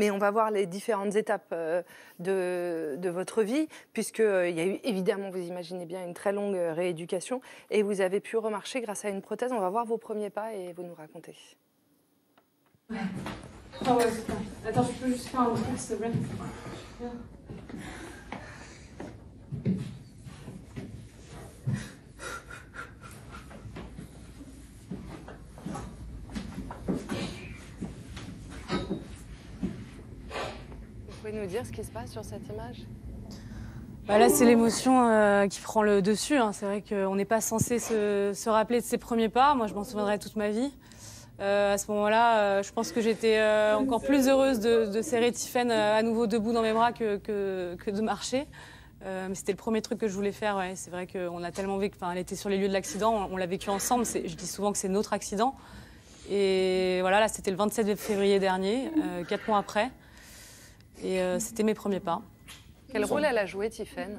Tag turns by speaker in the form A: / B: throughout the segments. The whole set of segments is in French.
A: mais on va voir les différentes étapes euh, de, votre vie, puisqu'il euh, y a eu évidemment, vous imaginez bien, une très longue euh, rééducation, et vous avez pu remarcher grâce à une prothèse. On va voir vos premiers pas et vous nous raconter. nous dire ce qui se passe sur cette image
B: bah là, c'est l'émotion euh, qui prend le dessus. Hein. C'est vrai qu'on n'est pas censé se, se, rappeler de ses premiers pas. Moi, je m'en souviendrai toute ma vie. Euh, à ce moment-là, euh, je pense que j'étais encore plus heureuse de, serrer Tiffaine à nouveau debout dans mes bras que, que, de marcher. mais c'était le premier truc que je voulais faire. C'est vrai qu'on a tellement vécu. Enfin, elle était sur les lieux de l'accident. On, on l'a vécu ensemble. Je dis souvent que c'est notre accident. Et voilà, là, c'était le 27 février dernier, quatre mois après. Et euh, c'était mes premiers pas. Quel rôle elle a
A: joué, Tiffen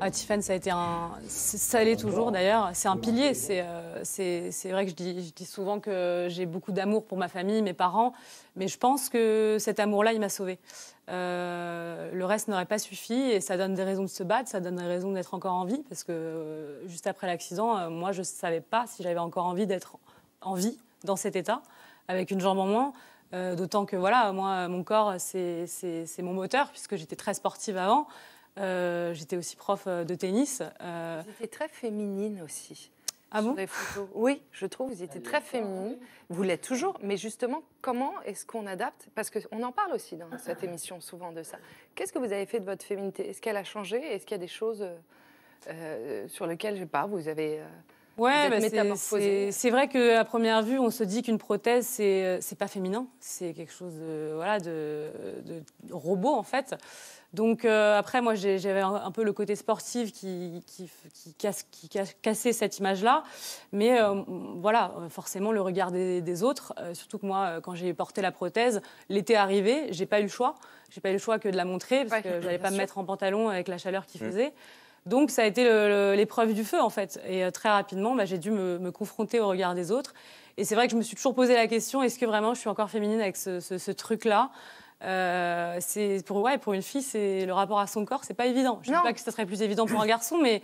B: ah, Tiffen, ça a été un. Ça l'est toujours d'ailleurs. C'est un pilier. Euh, c'est vrai que je dis, je dis souvent que j'ai beaucoup d'amour pour ma famille, mes parents, mais je pense que cet amour-là, il m'a sauvée. Euh, le reste n'aurait pas suffi et ça donne des raisons de se battre, ça donne des raisons d'être encore en vie parce que juste après l'accident, moi, je ne savais pas si j'avais encore envie d'être en vie dans cet état, avec une jambe en moins. Euh, d'autant que voilà, moi, mon corps, c'est mon moteur, puisque j'étais très sportive avant. Euh, j'étais aussi prof euh, de tennis. Euh... Vous étiez très féminine aussi. Ah sur bon Oui, je
A: trouve, vous étiez très féminine. Vous l'êtes toujours, mais justement, comment est-ce qu'on adapte Parce qu'on en parle aussi dans cette émission souvent de ça. Qu'est-ce que vous avez fait de votre féminité Est-ce qu'elle a changé Est-ce qu'il y a des choses sur lesquelles, je sais pas, vous avez Ouais, bah, c'est
B: vrai qu'à première vue, on se dit qu'une prothèse, euh, c'est pas féminin, c'est quelque chose de, voilà, de, robot en fait. Donc euh, après, moi, j'avais un peu le côté sportif qui, qui, casse, qui cassait cette image-là. Mais euh, voilà, forcément, le regard des, autres, surtout que moi, quand j'ai porté la prothèse, l'été arrivé, j'ai pas eu le choix. J'ai pas eu le choix que de la montrer parce que j'allais pas me mettre en pantalon avec la chaleur qu'il mm. faisait. Donc ça a été l'épreuve du feu en fait. Et euh, très rapidement, bah, j'ai dû me, confronter au regard des autres. Et c'est vrai que je me suis toujours posé la question est-ce que vraiment je suis encore féminine avec ce, truc-là euh, pour ouais, pour une fille, c'est le rapport à son corps, c'est pas évident. Je ne dis pas que ce serait plus évident pour un garçon, mais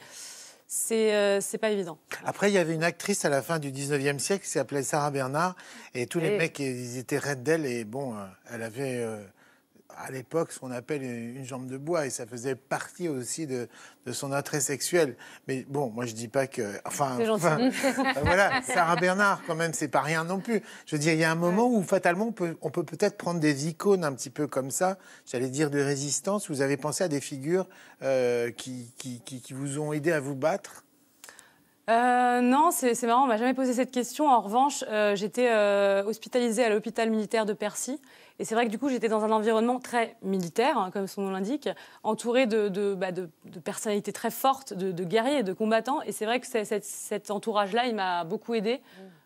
B: c'est euh, pas évident.
C: Après, il y avait une actrice à la fin du 19e siècle qui s'appelait Sarah Bernard, et tous les mecs, ils étaient raides d'elle, et bon, euh, elle avait à l'époque ce qu'on appelle une jambe de bois et ça faisait partie aussi de, son attrait sexuel. Mais bon, moi je dis pas que. Enfin, euh, voilà, Sarah Bernard quand même, c'est pas rien non plus. Je veux dire, il y a un moment où fatalement on peut, on peut peut-être prendre des icônes un petit peu comme ça, j'allais dire de résistance. Vous avez pensé à des figures euh, qui, qui vous ont aidé à vous battre
B: euh, non, c'est marrant, on m'a jamais posé cette question. En revanche, euh, j'étais euh, hospitalisée à l'hôpital militaire de Percy. Et c'est vrai que du coup, j'étais dans un environnement très militaire, hein, comme son nom l'indique, entourée bah, de, de, personnalités très fortes, de, guerriers, de combattants. Et c'est vrai que cet entourage-là, il m'a beaucoup aidée.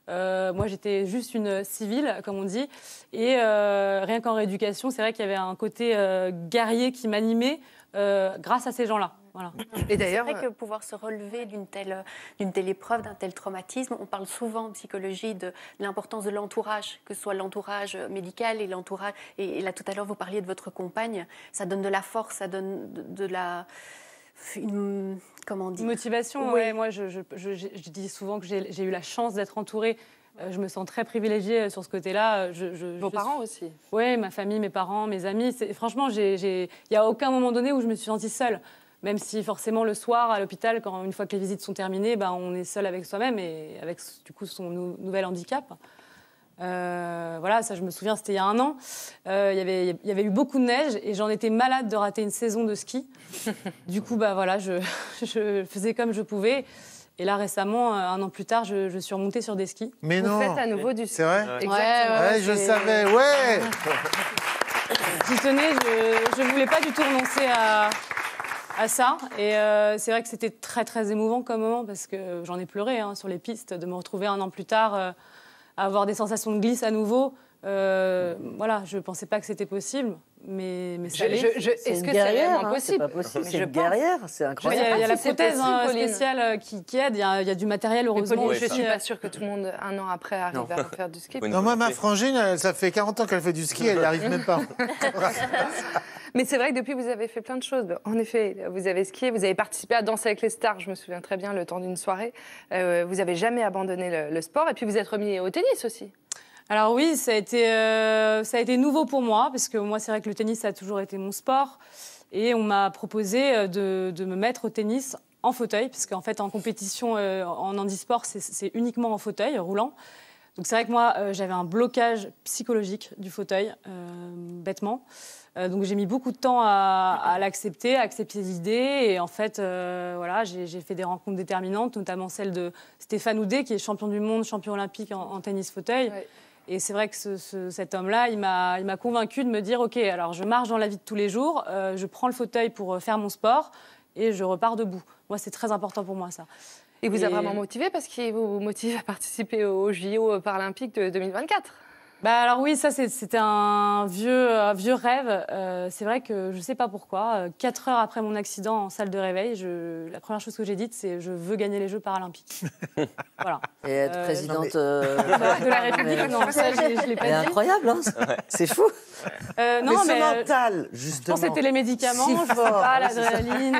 B: Mm. moi, j'étais juste une civile, comme on dit. Et rien qu'en rééducation, c'est vrai qu'il y avait un côté guerrier qui m'animait grâce à ces gens-là. Et d'ailleurs, c'est vrai que euh, pouvoir se relever d'une telle, euh, d'une telle épreuve, d'un tel traumatisme, on parle souvent en psychologie de l'importance de l'entourage, que ce soit l'entourage euh, médical et l'entourage. Et, là, tout à l'heure, vous parliez de votre compagne. Ça donne de la force, ça donne de, la une comment dire motivation. Oui. Ouais, moi, je, dis souvent que j'ai eu la chance d'être entourée. je me sens très privilégiée sur ce côté-là. Vos parents aussi Oui, ma famille, mes parents, mes amis. Franchement, il n'y a aucun moment donné où je me suis sentie seule. Même si forcément le soir à l'hôpital, quand une fois que les visites sont terminées, ben, on est seul avec soi-même et avec du coup son nouvel handicap. Euh, voilà, ça je me souviens, c'était il y a un an. Euh, y Il y avait eu beaucoup de neige et j'en étais malade de rater une saison de ski. du coup, bah voilà, je, faisais comme je pouvais. Et là récemment, euh, un an plus tard, je, suis remontée sur des skis. Mais non. à nouveau du ski. C'est vrai. Ouais, je savais. Ouais. si tenais, je, je voulais pas du tout renoncer à, à ça. Et euh, c'est vrai que c'était très très émouvant comme moment parce que j'en ai pleuré hein, sur les pistes, de me retrouver un an plus tard euh, à avoir des sensations de glisse à nouveau. Euh, voilà, je ne pensais pas que c'était possible, mais, ça Est-ce que c'est vraiment hein, possible C'est pas possible, c'est guerrière,
C: c'est incroyable. Il y a, la prothèse
B: spéciale qui, aide, il y, a, y, a, du matériel, heureusement. je ne suis pas sûre que tout le monde,
A: un an après, arrive à faire du ski. Non, moi, ma
C: frangine, ça fait 40 ans qu'elle fait du ski, elle n'y arrive même pas.
A: Mais c'est vrai que depuis, vous avez fait plein de choses. En effet, vous avez skié, vous avez participé à Danser avec les stars, je me souviens très bien, le temps d'une soirée. Euh, vous n'avez jamais abandonné le, sport et
B: puis vous êtes remis au tennis aussi. Alors oui, ça a été, euh, ça a été nouveau pour moi, parce que moi, c'est vrai que le tennis, a toujours été mon sport. Et on m'a proposé euh, de, de, me mettre au tennis en fauteuil, parce qu'en fait, en compétition en handisport, c'est uniquement en fauteuil roulant. Donc c'est vrai que moi, j'avais un blocage psychologique du fauteuil bêtement. Euh, donc j'ai mis beaucoup de temps à, l'accepter, à accepter l'idée. Et en fait, euh, voilà, j'ai fait des rencontres déterminantes, notamment celle de Stéphane Houdet, qui est champion du monde, champion olympique en, tennis fauteuil. Et c'est vrai que cet homme-là, il m'a convaincu de me dire, OK, alors je marche dans la vie de tous les jours, euh, je prends le fauteuil pour faire mon sport et je repars debout. Moi, c'est très important pour moi, ça. Et vous avez a vraiment motivé parce qu'il vous motive à participer aux JO paralympiques de 2024 bah alors oui, ça c'était un vieux, vieux rêve. Euh, c'est vrai que je ne sais pas pourquoi. Euh, quatre heures après mon accident en salle de réveil, je, la première chose que j'ai dite, c'est je veux gagner les Jeux paralympiques.
C: voilà. Et être euh, présidente de la République, non,
B: ça je, l'ai pas dit. C'est incroyable, hein.
C: c'est fou.
A: non, mais, mental, justement. Je c'était les médicaments, je pas, l'adrénaline.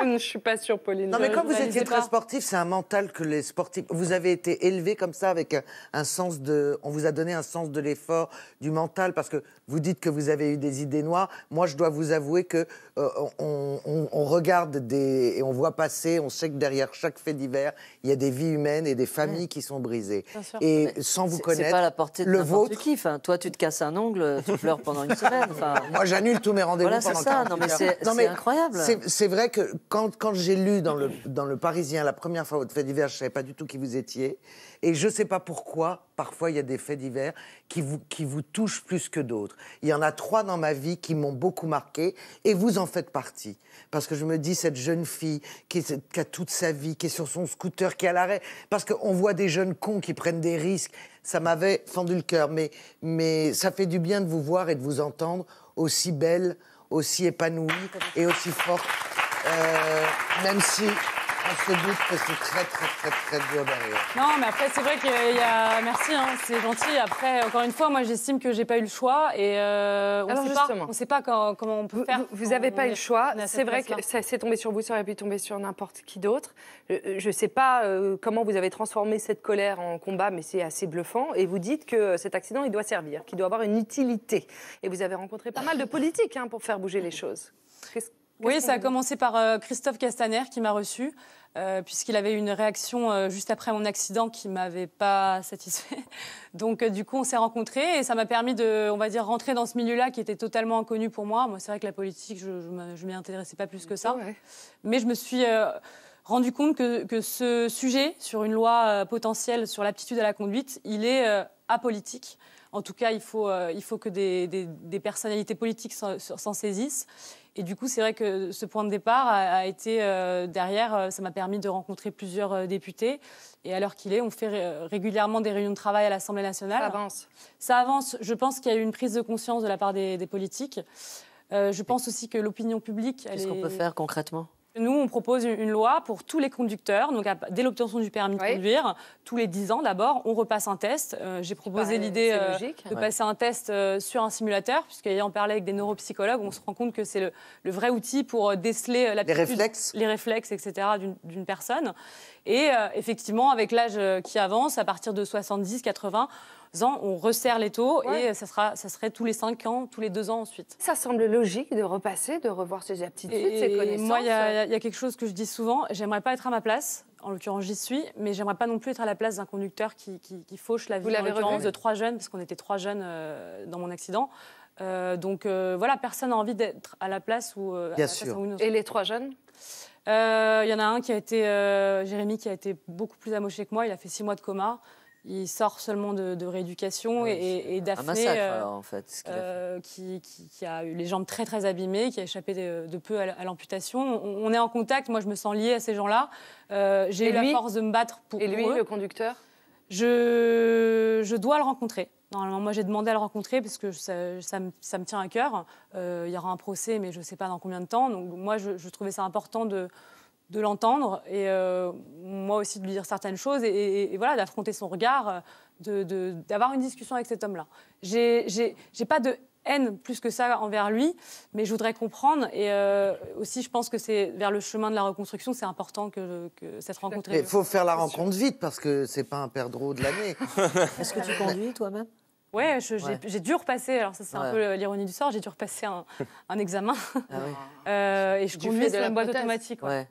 A: je ne suis pas sûre, Pauline. Non, mais quand vous étiez très
C: sportif, c'est un mental que les sportifs. Vous avez été élevé comme ça avec un sens de. On vous a donné un sens de de l'effort, du mental, parce que vous dites que vous avez eu des idées noires. Moi, je dois vous avouer que euh, on, regarde des, et on voit passer, on sait que derrière chaque fait divers, il y a des vies humaines et des familles qui sont brisées. Et sans vous connaître, pas la portée de le vôtre. Qui, enfin, toi, tu te casses un ongle, tu pleures pendant une semaine. Moi, j'annule tous mes rendez-vous pendant ça. mais c'est incroyable. C'est vrai que quand, quand j'ai lu dans le, dans le Parisien la première fois votre fait divers, je ne savais pas du tout qui vous étiez. Et je ne sais pas pourquoi, parfois, il y a des faits divers qui vous, qui vous touchent plus que d'autres. Il y en a trois dans ma vie qui m'ont beaucoup marqué et vous en faites partie. Parce que je me dis, cette jeune fille qui, a toute sa vie, qui est sur son scooter, qui est à l'arrêt, parce qu'on voit des jeunes cons qui prennent des risques, ça m'avait fendu le cœur. Mais, mais ça fait du bien de vous voir et de vous entendre aussi belle, aussi épanouie et aussi forte. Euh, même si on se doute que c'est très, très, très, très dur derrière.
B: Non, mais après, c'est vrai qu'il y a. Merci, hein, c'est gentil. Après, encore une fois, moi, j'estime que j'ai pas eu le choix et euh, on Alors, sait pas, sait pas comment on peut faire. Vous n'avez pas eu le choix. C'est vrai que ça s'est tombé sur vous, ça aurait pu tomber
A: sur n'importe qui d'autre. Je ne sais pas euh, comment vous avez transformé cette colère en combat, mais c'est assez bluffant. Et vous dites que cet accident, il doit servir, qu'il doit avoir une utilité. Et vous avez rencontré pas mal de politiques hein, pour faire bouger les choses. Oui, ça a commencé
B: par euh, Christophe Castaner qui m'a reçu, euh, puisqu'il avait eu une réaction euh, juste après mon accident qui ne m'avait pas satisfait. Donc du coup, on s'est rencontrés et ça m'a permis de, on va dire, rentrer dans ce milieu-là qui était totalement inconnu pour moi. Moi, c'est vrai que la politique, je ne m'y intéressais pas plus que ça. Mais je me suis rendu compte que, que, ce sujet sur une loi potentielle sur l'aptitude à la conduite, il est apolitique. En tout cas, il faut, euh, il faut que des, personnalités politiques s'en saisissent. Et du coup, c'est vrai que ce point de départ a, été euh, derrière. Euh, ça m'a permis de rencontrer plusieurs députés. Et à l'heure qu'il est, on fait régulièrement des réunions de travail à l'Assemblée nationale. Ça avance. Ça avance. Je pense qu'il y a eu une prise de conscience de la part des, politiques. je pense aussi que l'opinion publique. Qu'est-ce qu'on peut faire concrètement nous, on propose une loi pour tous les conducteurs, donc dès l'obtention du permis de conduire, tous les 10 ans d'abord, on repasse un test. Euh, j'ai proposé l'idée euh, de passer un test euh, sur un simulateur, puisqu'ayant parlé avec des neuropsychologues, on se rend compte que c'est le, vrai outil pour déceler les réflexes. les réflexes, etc., d'une personne. Et effectivement, avec l'âge qui avance, à partir de 70, 80, on resserre les taux et ça, sera, ça serait tous les 5 ans, tous les 2 ans ensuite.
A: Ça semble logique de repasser, de revoir ses aptitudes, ses connaissances. Moi, il y, a
B: quelque chose que je dis souvent, j'aimerais pas être à ma place, en l'occurrence j'y suis, mais j'aimerais pas non plus être à la place d'un conducteur qui, fauche la vie, Vous de trois jeunes, parce qu'on était trois jeunes euh, dans mon accident. Euh, donc euh, voilà, personne n'a envie d'être à la place où et les trois jeunes Il y en a un qui a été, Jérémy, qui a été beaucoup plus amoché que moi, il a fait six mois de coma il sort seulement de, rééducation ah et, et Daphné, euh, en fait, euh, qui, a eu les jambes très très abîmées, qui a échappé de, peu à l'amputation. On, est en contact, moi je me sens liée à ces gens-là. Euh, j'ai eu la force de me battre pour, et lui, le conducteur je, je dois le rencontrer. Normalement, moi, j'ai demandé à le rencontrer parce que ça, me, tient à cœur. il y aura un procès, mais je ne sais pas dans combien de temps. Donc, moi, je trouvais ça important de, de l'entendre et euh, moi aussi de lui dire certaines choses et, voilà d'affronter son regard, euh, d'avoir une discussion avec cet homme-là. J'ai pas de haine plus que ça envers lui, mais je voudrais comprendre. Et euh, aussi, je pense que c'est vers le chemin de la reconstruction, c'est important que, cette rencontre. Il faut
C: faire la rencontre vite parce que c'est pas un perdreau de l'année. Est-ce que tu conduis
B: toi-même Ouais, j'ai dû repasser, alors ça c'est un peu l'ironie du sort, j'ai dû repasser un, examen. Ah et je conduis sur la boîte automatique. Ouais.